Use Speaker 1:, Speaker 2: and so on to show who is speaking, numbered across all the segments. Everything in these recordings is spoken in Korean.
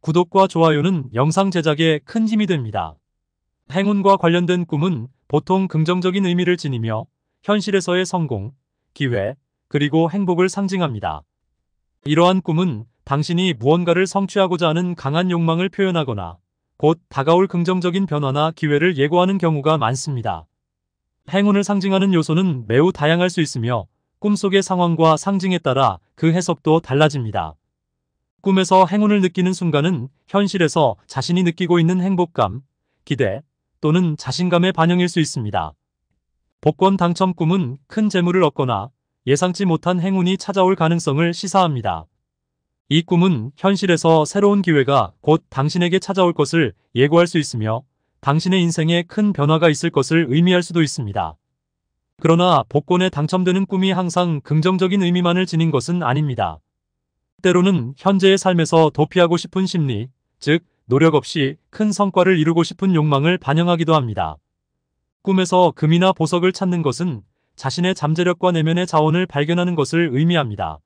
Speaker 1: 구독과 좋아요는 영상 제작에 큰 힘이 됩니다. 행운과 관련된 꿈은 보통 긍정적인 의미를 지니며 현실에서의 성공, 기회, 그리고 행복을 상징합니다. 이러한 꿈은 당신이 무언가를 성취하고자 하는 강한 욕망을 표현하거나 곧 다가올 긍정적인 변화나 기회를 예고하는 경우가 많습니다. 행운을 상징하는 요소는 매우 다양할 수 있으며 꿈속의 상황과 상징에 따라 그 해석도 달라집니다. 꿈에서 행운을 느끼는 순간은 현실에서 자신이 느끼고 있는 행복감, 기대 또는 자신감의 반영일 수 있습니다. 복권 당첨 꿈은 큰 재물을 얻거나 예상치 못한 행운이 찾아올 가능성을 시사합니다. 이 꿈은 현실에서 새로운 기회가 곧 당신에게 찾아올 것을 예고할 수 있으며 당신의 인생에 큰 변화가 있을 것을 의미할 수도 있습니다. 그러나 복권에 당첨되는 꿈이 항상 긍정적인 의미만을 지닌 것은 아닙니다. 때로는 현재의 삶에서 도피하고 싶은 심리, 즉 노력 없이 큰 성과를 이루고 싶은 욕망을 반영하기도 합니다. 꿈에서 금이나 보석을 찾는 것은 자신의 잠재력과 내면의 자원을 발견하는 것을 의미합니다.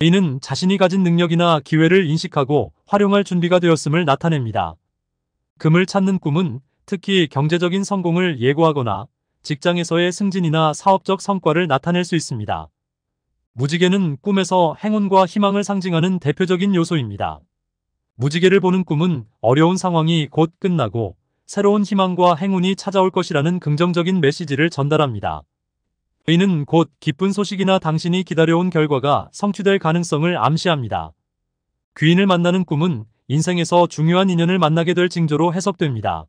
Speaker 1: 이는 자신이 가진 능력이나 기회를 인식하고 활용할 준비가 되었음을 나타냅니다. 금을 찾는 꿈은 특히 경제적인 성공을 예고하거나 직장에서의 승진이나 사업적 성과를 나타낼 수 있습니다. 무지개는 꿈에서 행운과 희망을 상징하는 대표적인 요소입니다. 무지개를 보는 꿈은 어려운 상황이 곧 끝나고 새로운 희망과 행운이 찾아올 것이라는 긍정적인 메시지를 전달합니다. 의는 곧 기쁜 소식이나 당신이 기다려온 결과가 성취될 가능성을 암시합니다. 귀인을 만나는 꿈은 인생에서 중요한 인연을 만나게 될 징조로 해석됩니다.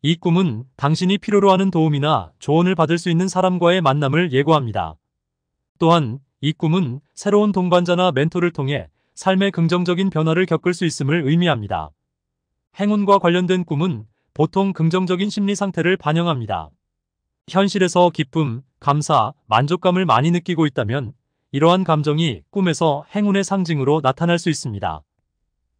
Speaker 1: 이 꿈은 당신이 필요로 하는 도움이나 조언을 받을 수 있는 사람과의 만남을 예고합니다. 또한 이 꿈은 새로운 동반자나 멘토를 통해 삶의 긍정적인 변화를 겪을 수 있음을 의미합니다. 행운과 관련된 꿈은 보통 긍정적인 심리 상태를 반영합니다. 현실에서 기쁨, 감사, 만족감을 많이 느끼고 있다면 이러한 감정이 꿈에서 행운의 상징으로 나타날 수 있습니다.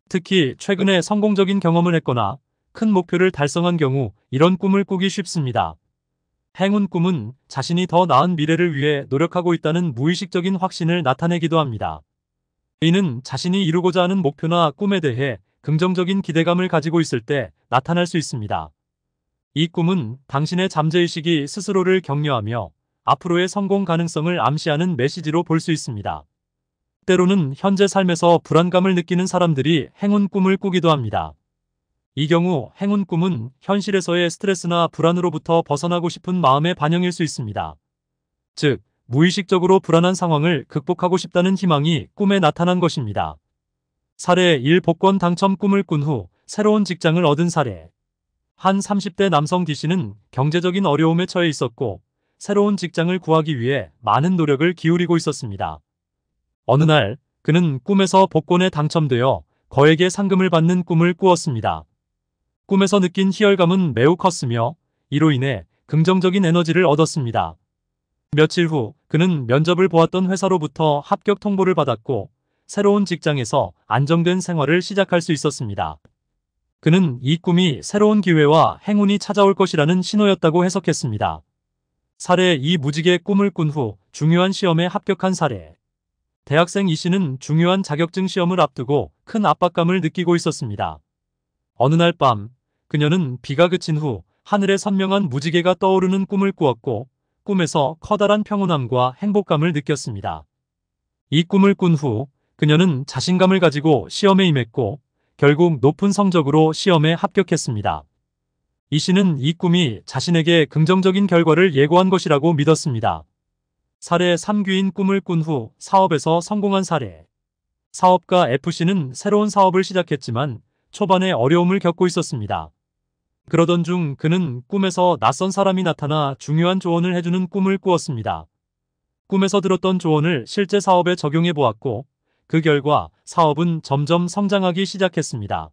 Speaker 1: 특히 최근에 성공적인 경험을 했거나 큰 목표를 달성한 경우 이런 꿈을 꾸기 쉽습니다. 행운 꿈은 자신이 더 나은 미래를 위해 노력하고 있다는 무의식적인 확신을 나타내기도 합니다. 이는 자신이 이루고자 하는 목표나 꿈에 대해 긍정적인 기대감을 가지고 있을 때 나타날 수 있습니다. 이 꿈은 당신의 잠재의식이 스스로를 격려하며 앞으로의 성공 가능성을 암시하는 메시지로 볼 수 있습니다. 때로는 현재 삶에서 불안감을 느끼는 사람들이 행운 꿈을 꾸기도 합니다. 이 경우 행운 꿈은 현실에서의 스트레스나 불안으로부터 벗어나고 싶은 마음의 반영일 수 있습니다. 즉, 무의식적으로 불안한 상황을 극복하고 싶다는 희망이 꿈에 나타난 것입니다. 사례 1 복권 당첨 꿈을 꾼 후 새로운 직장을 얻은 사례 한 30대 남성 D씨는 경제적인 어려움에 처해 있었고 새로운 직장을 구하기 위해 많은 노력을 기울이고 있었습니다. 어느 날 그는 꿈에서 복권에 당첨되어 거액의 상금을 받는 꿈을 꾸었습니다. 꿈에서 느낀 희열감은 매우 컸으며 이로 인해 긍정적인 에너지를 얻었습니다. 며칠 후 그는 면접을 보았던 회사로부터 합격 통보를 받았고 새로운 직장에서 안정된 생활을 시작할 수 있었습니다. 그는 이 꿈이 새로운 기회와 행운이 찾아올 것이라는 신호였다고 해석했습니다. 사례 이무지개 꿈을 꾼 후 중요한 시험에 합격한 사례 대학생 이 씨는 중요한 자격증 시험을 앞두고 큰 압박감을 느끼고 있었습니다. 어느 날밤 그녀는 비가 그친 후 하늘에 선명한 무지개가 떠오르는 꿈을 꾸었고 꿈에서 커다란 평온함과 행복감을 느꼈습니다. 이 꿈을 꾼 후 그녀는 자신감을 가지고 시험에 임했고 결국 높은 성적으로 시험에 합격했습니다. 이 씨는 이 꿈이 자신에게 긍정적인 결과를 예고한 것이라고 믿었습니다. 사례 3귀인 꿈을 꾼 후 사업에서 성공한 사례 사업가 F씨는 새로운 사업을 시작했지만 초반에 어려움을 겪고 있었습니다. 그러던 중 그는 꿈에서 낯선 사람이 나타나 중요한 조언을 해주는 꿈을 꾸었습니다. 꿈에서 들었던 조언을 실제 사업에 적용해 보았고 그 결과 사업은 점점 성장하기 시작했습니다.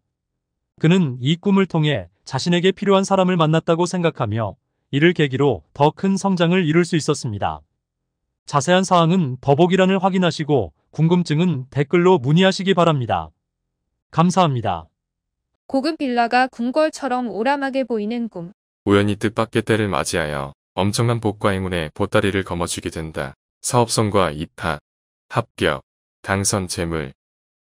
Speaker 1: 그는 이 꿈을 통해 자신에게 필요한 사람을 만났다고 생각하며 이를 계기로 더 큰 성장을 이룰 수 있었습니다. 자세한 사항은 더보기란을 확인하시고 궁금증은 댓글로 문의하시기 바랍니다. 감사합니다.
Speaker 2: 고급 빌라가 궁궐처럼 오람하게 보이는 꿈.
Speaker 1: 우연히 뜻밖의
Speaker 3: 때를 맞이하여 엄청난 복과 행운의 보따리를 거머쥐게 된다. 사업성과 입타 합격, 당선 재물,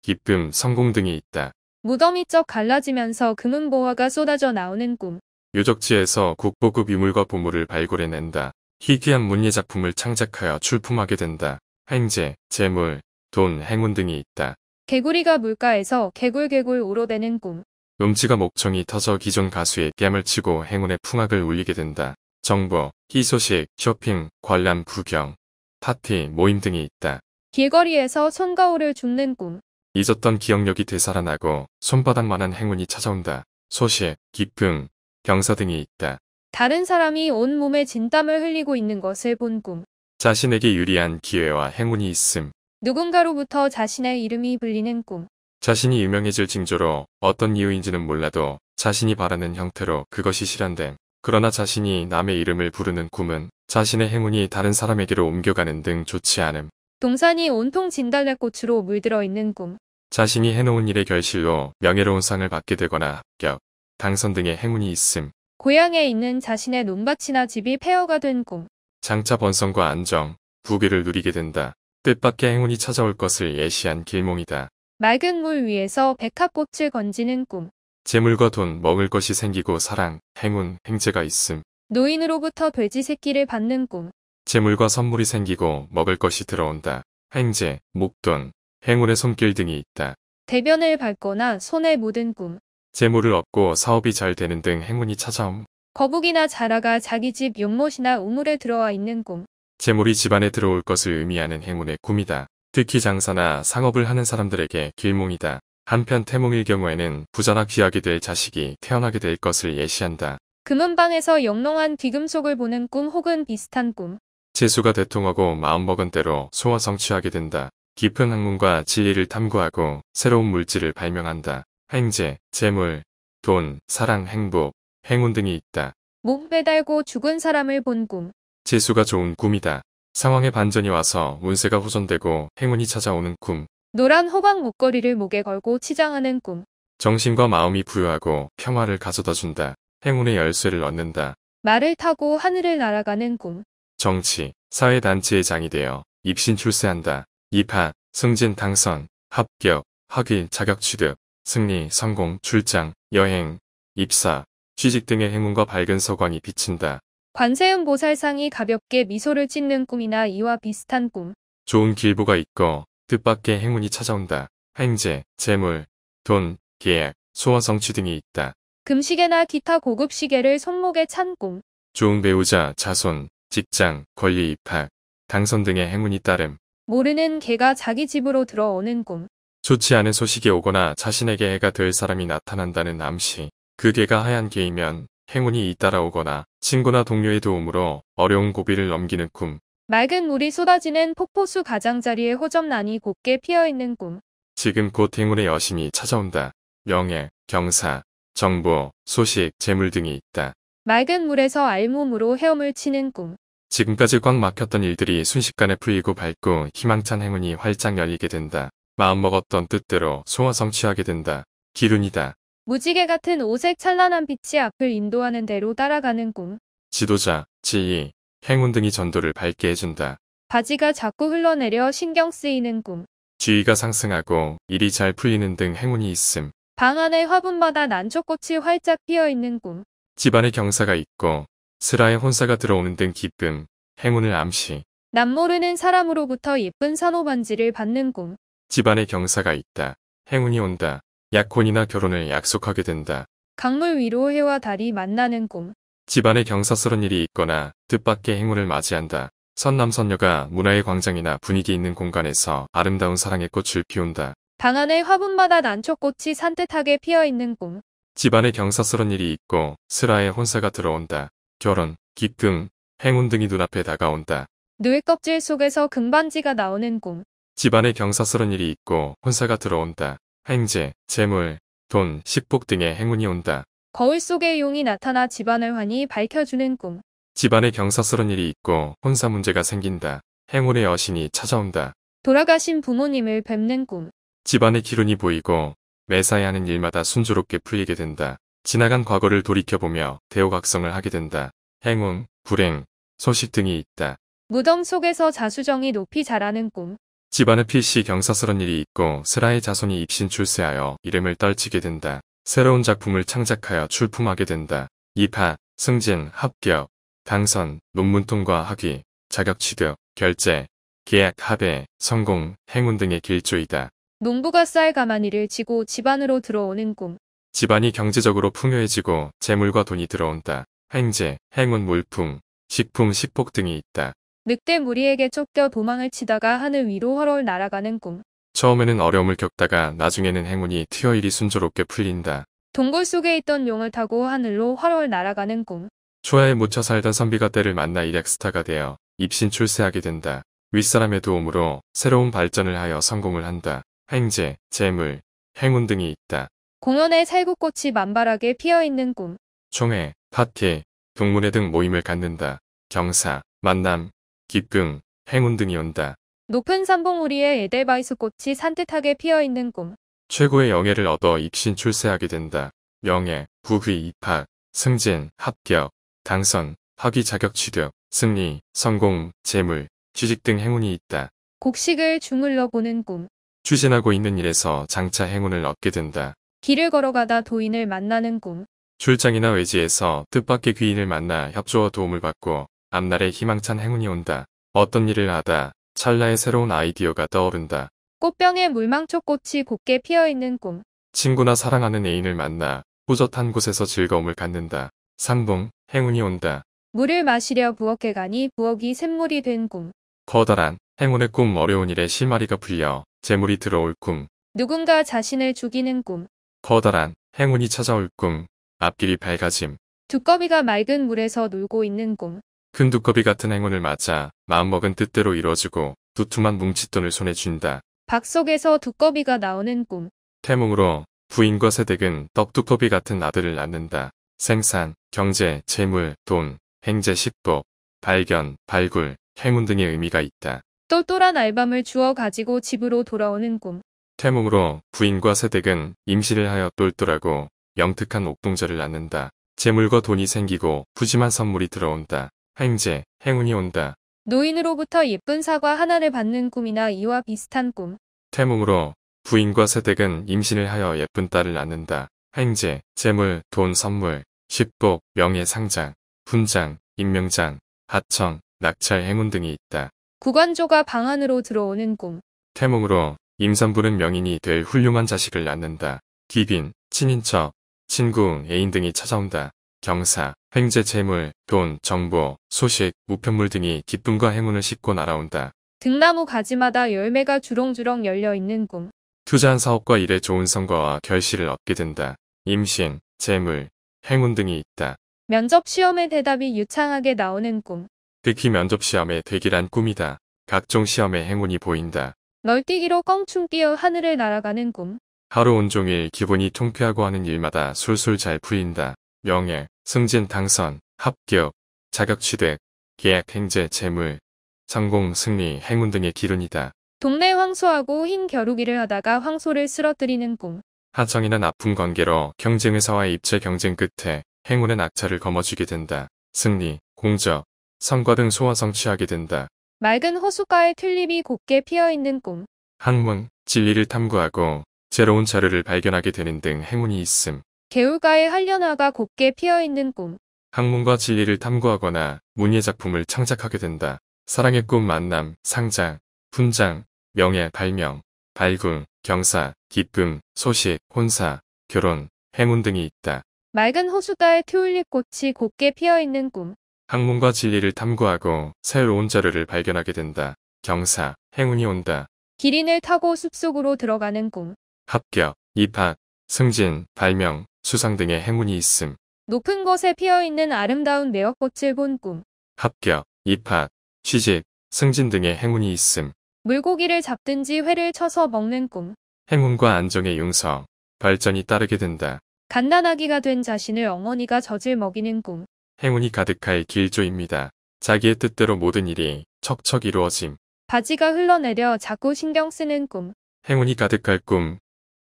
Speaker 3: 기쁨, 성공 등이 있다.
Speaker 2: 무덤이 쩍 갈라지면서 금은보화가 쏟아져 나오는 꿈.
Speaker 3: 유적지에서 국보급 유물과 보물을 발굴해낸다. 희귀한 문예 작품을 창작하여 출품하게 된다. 행제, 재물, 돈, 행운 등이 있다.
Speaker 2: 개구리가 물가에서 개굴개굴 오로되는 꿈.
Speaker 3: 음치가 목청이 터져 기존 가수의 뺨을 치고 행운의 풍악을 울리게 된다. 정보, 희소식, 쇼핑, 관람, 구경, 파티, 모임 등이 있다.
Speaker 2: 길거리에서 손거울을 줍는 꿈.
Speaker 3: 잊었던 기억력이 되살아나고 손바닥만한 행운이 찾아온다. 소식, 기쁨, 경사 등이 있다.
Speaker 2: 다른 사람이 온몸에 진땀을 흘리고 있는 것을 본 꿈.
Speaker 3: 자신에게 유리한 기회와 행운이 있음.
Speaker 2: 누군가로부터 자신의 이름이 불리는 꿈.
Speaker 3: 자신이 유명해질 징조로 어떤 이유인지는 몰라도 자신이 바라는 형태로 그것이 실현됨. 그러나 자신이 남의 이름을 부르는 꿈은 자신의 행운이 다른 사람에게로 옮겨가는 등 좋지 않음.
Speaker 2: 동산이 온통 진달래꽃으로 물들어 있는 꿈.
Speaker 3: 자신이 해놓은 일의 결실로 명예로운 상을 받게 되거나 합격, 당선 등의 행운이 있음.
Speaker 2: 고향에 있는 자신의 논밭이나 집이 폐허가 된 꿈.
Speaker 3: 장차 번성과 안정, 부귀를 누리게 된다. 뜻밖의 행운이 찾아올 것을 예시한 길몽이다.
Speaker 2: 맑은 물 위에서 백합꽃을 건지는 꿈.
Speaker 3: 재물과 돈, 먹을 것이 생기고 사랑, 행운, 행재가 있음.
Speaker 2: 노인으로부터 돼지 새끼를 받는 꿈.
Speaker 3: 재물과 선물이 생기고 먹을 것이 들어온다. 행재 목돈, 행운의 손길 등이 있다.
Speaker 2: 대변을 밟거나 손에 묻은 꿈.
Speaker 3: 재물을 얻고 사업이 잘 되는 등 행운이 찾아옴.
Speaker 2: 거북이나 자라가 자기 집 연못이나 우물에 들어와 있는 꿈.
Speaker 3: 재물이 집안에 들어올 것을 의미하는 행운의 꿈이다. 특히 장사나 상업을 하는 사람들에게 길몽이다. 한편 태몽일 경우에는 부자나 귀하게 될 자식이 태어나게 될 것을 예시한다.
Speaker 2: 금은방에서 영롱한 귀금속을 보는 꿈 혹은 비슷한 꿈.
Speaker 3: 재수가 대통하고 마음먹은 대로 소화 성취하게 된다. 깊은 학문과 진리를 탐구하고 새로운 물질을 발명한다. 행제, 재물, 돈, 사랑, 행복, 행운 등이 있다.
Speaker 2: 목 매달고 죽은 사람을 본 꿈.
Speaker 3: 재수가 좋은 꿈이다. 상황의 반전이 와서 운세가 호전되고 행운이 찾아오는 꿈.
Speaker 2: 노란 호박 목걸이를 목에 걸고 치장하는 꿈.
Speaker 3: 정신과 마음이 부유하고 평화를 가져다준다. 행운의 열쇠를 얻는다.
Speaker 2: 말을 타고 하늘을 날아가는 꿈.
Speaker 3: 정치, 사회단체의 장이 되어 입신 출세한다. 입하, 승진 당선, 합격, 학위, 자격 취득, 승리, 성공, 출장, 여행, 입사, 취직 등의 행운과 밝은 서광이 비친다.
Speaker 2: 관세음 보살상이 가볍게 미소를 찢는 꿈이나 이와 비슷한 꿈.
Speaker 3: 좋은 길보가 있고 뜻밖의 행운이 찾아온다. 행제, 재물, 돈, 계약, 소원 성취 등이 있다.
Speaker 2: 금시계나 기타 고급 시계를 손목에 찬 꿈.
Speaker 3: 좋은 배우자, 자손, 직장, 권리 입학, 당선 등의 행운이 따름.
Speaker 2: 모르는 개가 자기 집으로 들어오는 꿈.
Speaker 3: 좋지 않은 소식이 오거나 자신에게 해가 될 사람이 나타난다는 암시. 그 개가 하얀 개이면 행운이 잇따라오거나 친구나 동료의 도움으로 어려운 고비를 넘기는 꿈.
Speaker 2: 맑은 물이 쏟아지는 폭포수 가장자리에 호접란이 곱게 피어있는 꿈.
Speaker 3: 지금 곧 행운의 여심이 찾아온다. 명예, 경사, 정보, 소식, 재물 등이 있다.
Speaker 2: 맑은 물에서 알몸으로 헤엄을 치는 꿈.
Speaker 3: 지금까지 꽉 막혔던 일들이 순식간에 풀리고 밝고 희망찬 행운이 활짝 열리게 된다. 마음먹었던 뜻대로 소화 성취하게 된다. 기운이다
Speaker 2: 무지개 같은 오색 찬란한 빛이 앞을 인도하는 대로 따라가는 꿈.
Speaker 3: 지도자, 지휘, 행운 등이 전도를 밝게 해준다.
Speaker 2: 바지가 자꾸 흘러내려 신경 쓰이는 꿈.
Speaker 3: 지위가 상승하고 일이 잘 풀리는 등 행운이 있음.
Speaker 2: 방안에 화분마다 난초꽃이 활짝 피어있는 꿈.
Speaker 3: 집안에 경사가 있고 슬하에 혼사가 들어오는 등 기쁨, 행운을 암시.
Speaker 2: 남모르는 사람으로부터 예쁜 산호반지를 받는 꿈.
Speaker 3: 집안에 경사가 있다. 행운이 온다. 약혼이나 결혼을 약속하게 된다.
Speaker 2: 강물 위로 해와 달이 만나는 꿈.
Speaker 3: 집안에 경사스런 일이 있거나 뜻밖의 행운을 맞이한다. 선남선녀가 문화의 광장이나 분위기 있는 공간에서 아름다운 사랑의 꽃을 피운다.
Speaker 2: 방안에 화분마다 난초꽃이 산뜻하게 피어있는 꿈.
Speaker 3: 집안에 경사스런 일이 있고 슬하에 혼사가 들어온다. 결혼, 기쁨, 행운 등이 눈앞에 다가온다.
Speaker 2: 누이 껍질 속에서 금반지가 나오는 꿈.
Speaker 3: 집안에 경사스런 일이 있고 혼사가 들어온다. 행재 재물, 돈, 식복 등의 행운이 온다.
Speaker 2: 거울 속의 용이 나타나 집안을 환히 밝혀주는 꿈.
Speaker 3: 집안에 경사스러운 일이 있고 혼사 문제가 생긴다. 행운의 여신이 찾아온다.
Speaker 2: 돌아가신 부모님을 뵙는 꿈.
Speaker 3: 집안의 기운이 보이고 매사에 하는 일마다 순조롭게 풀리게 된다. 지나간 과거를 돌이켜보며 대오각성을 하게 된다. 행운, 불행, 소식 등이 있다.
Speaker 2: 무덤 속에서 자수정이 높이 자라는 꿈.
Speaker 3: 집안에 PC 경사스런 일이 있고 세라의 자손이 입신 출세하여 이름을 떨치게 된다. 새로운 작품을 창작하여 출품하게 된다. 입하, 승진, 합격, 당선, 논문 통과 학위, 자격 취득, 결제, 계약 합의, 성공, 행운 등의 길조이다.
Speaker 2: 농부가 쌀 가마니를 지고 집안으로 들어오는 꿈.
Speaker 3: 집안이 경제적으로 풍요해지고 재물과 돈이 들어온다. 행제, 행운 물품, 식품, 식복 등이 있다.
Speaker 2: 늑대 무리에게 쫓겨 도망을 치다가 하늘 위로 헐롤 날아가는 꿈.
Speaker 3: 처음에는 어려움을 겪다가 나중에는 행운이 트여 일이 순조롭게 풀린다.
Speaker 2: 동굴 속에 있던 용을 타고 하늘로 헐활 날아가는 꿈.
Speaker 3: 초야에 묻혀 살던 선비가 때를 만나 일렉스타가 되어 입신 출세하게 된다. 윗사람의 도움으로 새로운 발전을 하여 성공을 한다. 행제, 재물, 행운 등이 있다.
Speaker 2: 공연에 살구꽃이 만발하게 피어있는 꿈.
Speaker 3: 총회, 파티, 동문회 등 모임을 갖는다. 경사, 만남, 기쁨, 행운 등이 온다.
Speaker 2: 높은 산봉우리에 에델바이스 꽃이 산뜻하게 피어있는 꿈.
Speaker 3: 최고의 영예를 얻어 입신 출세하게 된다. 명예, 부귀 입학, 승진, 합격, 당선, 학위 자격 취득, 승리, 성공, 재물, 취직 등 행운이 있다.
Speaker 2: 곡식을 주물러 보는 꿈.
Speaker 3: 추진하고 있는 일에서 장차 행운을 얻게 된다.
Speaker 2: 길을 걸어가다 도인을 만나는 꿈.
Speaker 3: 출장이나 외지에서 뜻밖의 귀인을 만나 협조와 도움을 받고 앞날에 희망찬 행운이 온다. 어떤 일을 하다 찰나의 새로운 아이디어가 떠오른다.
Speaker 2: 꽃병에 물망초꽃이 곱게 피어있는 꿈.
Speaker 3: 친구나 사랑하는 애인을 만나 뿌젓한 곳에서 즐거움을 갖는다. 상봉, 행운이 온다.
Speaker 2: 물을 마시려 부엌에 가니 부엌이 샘물이 된 꿈.
Speaker 3: 커다란 행운의 꿈 어려운 일에 실마리가 풀려 재물이 들어올 꿈.
Speaker 2: 누군가 자신을 죽이는 꿈.
Speaker 3: 커다란 행운이 찾아올 꿈. 앞길이 밝아짐.
Speaker 2: 두꺼비가 맑은 물에서 놀고 있는 꿈.
Speaker 3: 큰 두꺼비 같은 행운을 맞아 마음먹은 뜻대로 이루어지고 두툼한 뭉칫돈을 손에 쥔다.
Speaker 2: 박 속에서 두꺼비가 나오는 꿈.
Speaker 3: 태몽으로 부인과 세댁은 떡두꺼비 같은 아들을 낳는다. 생산, 경제, 재물, 돈, 행제 식법, 발견, 발굴, 행운 등의 의미가 있다.
Speaker 2: 똘똘한 알밤을 주어 가지고 집으로 돌아오는 꿈.
Speaker 3: 태몽으로 부인과 세댁은 임신을 하여 똘똘하고 영특한 옥동자를 낳는다. 재물과 돈이 생기고 푸짐한 선물이 들어온다. 행제, 행운이 온다.
Speaker 2: 노인으로부터 예쁜 사과 하나를 받는 꿈이나 이와 비슷한 꿈.
Speaker 3: 태몽으로 부인과 새댁은 임신을 하여 예쁜 딸을 낳는다. 행제, 재물, 돈, 선물, 식복 명예, 상장, 훈장, 임명장, 하청, 낙찰, 행운 등이 있다.
Speaker 2: 구관조가 방 안으로 들어오는 꿈.
Speaker 3: 태몽으로 임산부는 명인이 될 훌륭한 자식을 낳는다. 귀빈, 친인척, 친구, 애인 등이 찾아온다. 경사, 횡재 재물, 돈, 정보, 소식, 우편물 등이 기쁨과 행운을 싣고 날아온다.
Speaker 2: 등나무 가지마다 열매가 주렁주렁 열려있는 꿈.
Speaker 3: 투자한 사업과 일에 좋은 성과와 결실을 얻게 된다. 임신, 재물, 행운 등이 있다.
Speaker 2: 면접 시험의 대답이 유창하게 나오는 꿈.
Speaker 3: 특히 면접 시험의 대기란 꿈이다. 각종 시험의 행운이 보인다.
Speaker 2: 널뛰기로 껑충 뛰어 하늘을 날아가는 꿈.
Speaker 3: 하루 온종일 기분이 통쾌하고 하는 일마다 술술 잘 풀린다. 명예, 승진 당선, 합격, 자격 취득, 계약 행제 재물, 성공 승리 행운 등의 기운이다.
Speaker 2: 동네 황소하고 흰 겨루기를 하다가 황소를 쓰러뜨리는 꿈.
Speaker 3: 하청이는 아픈 관계로 경쟁회사와의 입체 경쟁 끝에 행운의 낙차를 거머쥐게 된다. 승리, 공적, 성과 등 소원 성취하게 된다.
Speaker 2: 맑은 호숫가의 튤립이 곱게 피어있는 꿈.
Speaker 3: 학문, 진리를 탐구하고 새로운 자료를 발견하게 되는 등 행운이 있음.
Speaker 2: 개울가에 한련화가 곱게 피어있는 꿈.
Speaker 3: 학문과 진리를 탐구하거나 문예 작품을 창작하게 된다. 사랑의 꿈 만남, 상장, 훈장, 명예, 발명, 발굴, 경사, 기쁨, 소식, 혼사, 결혼, 행운 등이 있다.
Speaker 2: 맑은 호수가의 튤립 꽃이 곱게 피어있는 꿈.
Speaker 3: 학문과 진리를 탐구하고 새로운 자료를 발견하게 된다. 경사, 행운이 온다.
Speaker 2: 기린을 타고 숲속으로 들어가는 꿈.
Speaker 3: 합격, 입학, 승진, 발명, 수상 등의 행운이 있음.
Speaker 2: 높은 곳에 피어있는 아름다운 매화꽃을 본 꿈.
Speaker 3: 합격, 입학, 취직, 승진 등의 행운이 있음.
Speaker 2: 물고기를 잡든지 회를 쳐서 먹는 꿈.
Speaker 3: 행운과 안정의 융성, 발전이 따르게 된다.
Speaker 2: 갓난아기가 된 자신을 어머니가 젖을 먹이는 꿈.
Speaker 3: 행운이 가득할 길조입니다. 자기의 뜻대로 모든 일이 척척 이루어짐.
Speaker 2: 바지가 흘러내려 자꾸 신경 쓰는 꿈.
Speaker 3: 행운이 가득할 꿈,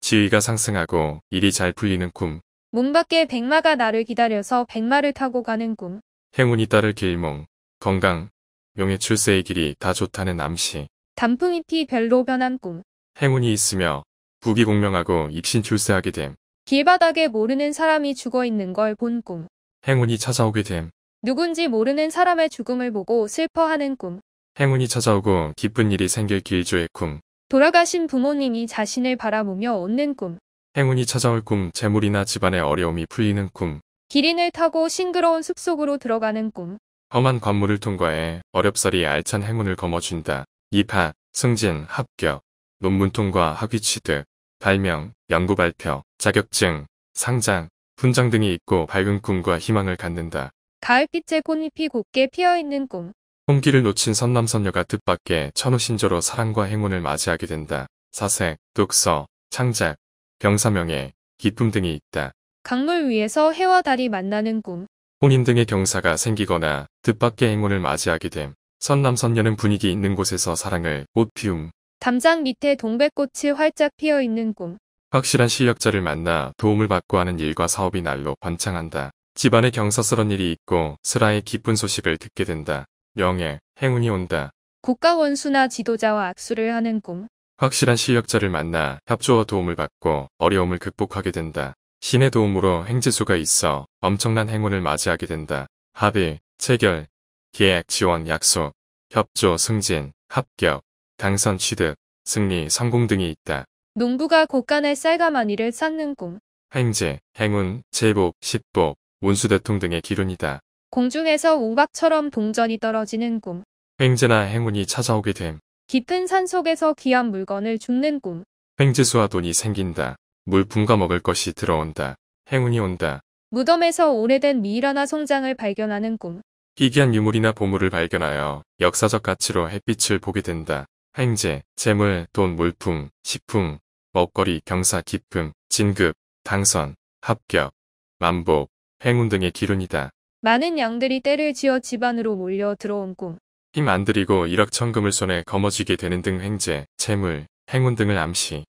Speaker 3: 지위가 상승하고 일이 잘 풀리는 꿈.
Speaker 2: 문 밖에 백마가 나를 기다려서 백마를 타고 가는 꿈.
Speaker 3: 행운이 따를 길몽, 건강, 용의 출세의 길이 다 좋다는 암시.
Speaker 2: 단풍잎이 별로 변한 꿈.
Speaker 3: 행운이 있으며 부귀공명하고 입신 출세하게 됨.
Speaker 2: 길바닥에 모르는 사람이 죽어있는 걸 본 꿈.
Speaker 3: 행운이 찾아오게 됨.
Speaker 2: 누군지 모르는 사람의 죽음을 보고 슬퍼하는 꿈.
Speaker 3: 행운이 찾아오고 기쁜 일이 생길 길조의 꿈.
Speaker 2: 돌아가신 부모님이 자신을 바라보며 얻는 꿈.
Speaker 3: 행운이 찾아올 꿈, 재물이나 집안의 어려움이 풀리는 꿈.
Speaker 2: 기린을 타고 싱그러운 숲속으로 들어가는 꿈.
Speaker 3: 험한 관문을 통과해 어렵사리 알찬 행운을 거머쥔다. 입파 승진, 합격, 논문 통과, 학위 취득, 발명, 연구 발표, 자격증, 상장, 훈장 등이 있고 밝은 꿈과 희망을 갖는다.
Speaker 2: 가을빛의 꽃잎이 곱게 피어있는 꿈.
Speaker 3: 홍기를 놓친 선남선녀가 뜻밖의 천우신조로 사랑과 행운을 맞이하게 된다. 사색, 독서, 창작, 병사명예, 기쁨 등이 있다.
Speaker 2: 강물 위에서 해와 달이 만나는 꿈.
Speaker 3: 혼인 등의 경사가 생기거나 뜻밖의 행운을 맞이하게 됨. 선남선녀는 분위기 있는 곳에서 사랑을, 꽃 피움.
Speaker 2: 담장 밑에 동백꽃이 활짝 피어 있는 꿈.
Speaker 3: 확실한 실력자를 만나 도움을 받고 하는 일과 사업이 날로 번창한다. 집안에 경사스런 일이 있고 슬하의 기쁜 소식을 듣게 된다. 영예, 행운이 온다.
Speaker 2: 국가 원수나 지도자와 악수를 하는 꿈.
Speaker 3: 확실한 실력자를 만나 협조와 도움을 받고 어려움을 극복하게 된다. 신의 도움으로 행지수가 있어 엄청난 행운을 맞이하게 된다. 합의, 체결, 계약, 지원, 약속, 협조, 승진, 합격, 당선, 취득, 승리, 성공 등이 있다.
Speaker 2: 농부가 곳간에 쌀가마니를 쌓는 꿈.
Speaker 3: 행제, 행운, 제복, 십복, 운수대통 등의 기운이다
Speaker 2: 공중에서 우박처럼 동전이 떨어지는 꿈.
Speaker 3: 횡재나 행운이 찾아오게 됨.
Speaker 2: 깊은 산 속에서 귀한 물건을 죽는 꿈.
Speaker 3: 횡재수와 돈이 생긴다. 물품과 먹을 것이 들어온다. 행운이 온다.
Speaker 2: 무덤에서 오래된 미이라나 송장을 발견하는 꿈.
Speaker 3: 희귀한 유물이나 보물을 발견하여 역사적 가치로 햇빛을 보게 된다. 행재 재물, 돈, 물품, 식품, 먹거리, 경사, 기쁨, 진급, 당선, 합격, 만복, 행운 등의 기운이다
Speaker 2: 많은 양들이 떼를 지어 집안으로 몰려 들어온 꿈.
Speaker 3: 힘 안 들이고 일억천금을 손에 거머쥐게 되는 등 횡재, 재물, 행운 등을 암시,